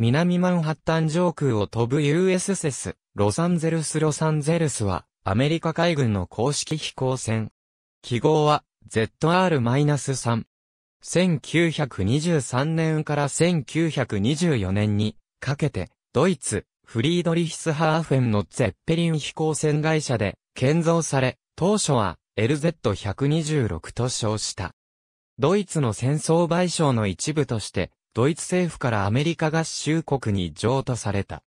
南マンハッタン上空を飛ぶ US s ロサンゼルスロサンゼルスは、アメリカ海軍の公式飛行船。記号は、ZR-3。1923年から1924年にかけて、ドイツ、フリードリヒスハーフェンのゼッペリン飛行船会社で建造され、当初は LZ-126 と称した。ドイツの戦争賠償の一部として、ドイツ政府からアメリカ合衆国に譲渡された。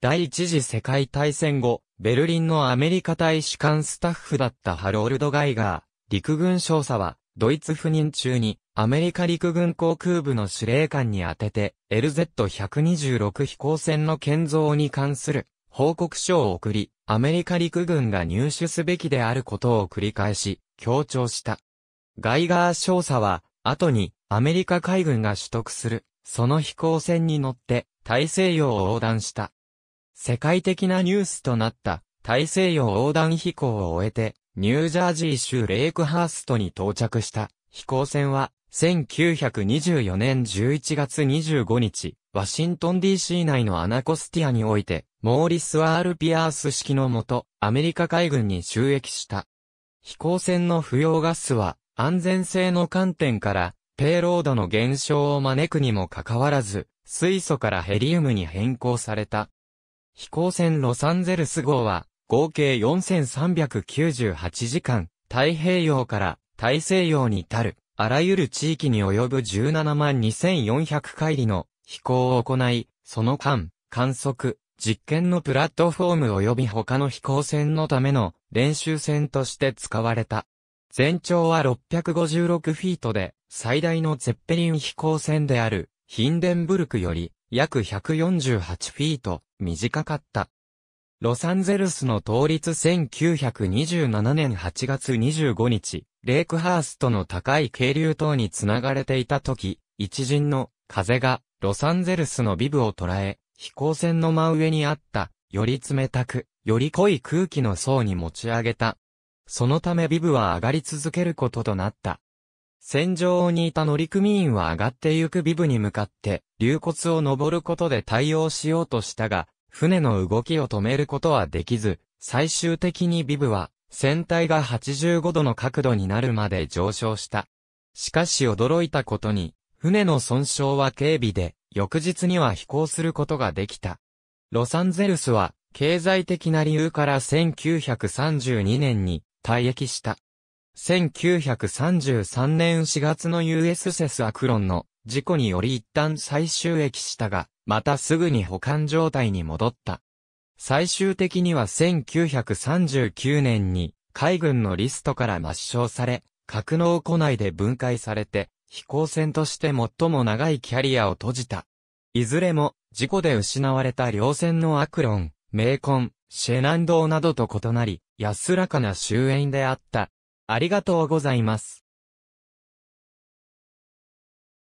第一次世界大戦後、ベルリンのアメリカ大使館スタッフだったハロールド・ガイガー、陸軍少佐は、ドイツ赴任中に、アメリカ陸軍航空部の司令官に当てて、LZ-126 飛行船の建造に関する報告書を送り、アメリカ陸軍が入手すべきであることを繰り返し、強調した。ガイガー少佐は、後に、アメリカ海軍が取得する、その飛行船に乗って大西洋を横断した。世界的なニュースとなった大西洋横断飛行を終えて、ニュージャージー州レイクハーストに到着した飛行船は、1924年11月25日、ワシントン DC 内のアナコスティアにおいて、モーリス・ワール・ピアース式のもと、アメリカ海軍に収益した。飛行船の不要ガスは、安全性の観点から、ペイロードの減少を招くにもかかわらず、水素からヘリウムに変更された。飛行船ロサンゼルス号は、合計4398時間、太平洋から大西洋に至る、あらゆる地域に及ぶ17万2400回里の飛行を行い、その間、観測、実験のプラットフォーム及び他の飛行船のための練習船として使われた。全長は656フィートで、最大のゼッペリン飛行船であるヒンデンブルクより約148フィート短かった。ロサンゼルスの倒立1927年8月25日、レイクハーストの高い渓流等に繋がれていた時、一陣の風がロサンゼルスのビブを捉え、飛行船の真上にあった、より冷たく、より濃い空気の層に持ち上げた。そのためビブは上がり続けることとなった。戦場にいた乗組員は上がってゆくビブに向かって、流骨を登ることで対応しようとしたが、船の動きを止めることはできず、最終的にビブは、船体が85度の角度になるまで上昇した。しかし驚いたことに、船の損傷は軽微で、翌日には飛行することができた。ロサンゼルスは、経済的な理由から1932年に退役した。1933年4月の USS アクロンの事故により一旦再収益したが、またすぐに保管状態に戻った。最終的には1939年に海軍のリストから抹消され、格納庫内で分解されて、飛行船として最も長いキャリアを閉じた。いずれも、事故で失われた両船のアクロン、メーコン、シェナンドーなどと異なり、安らかな終焉であった。ありがとうございます。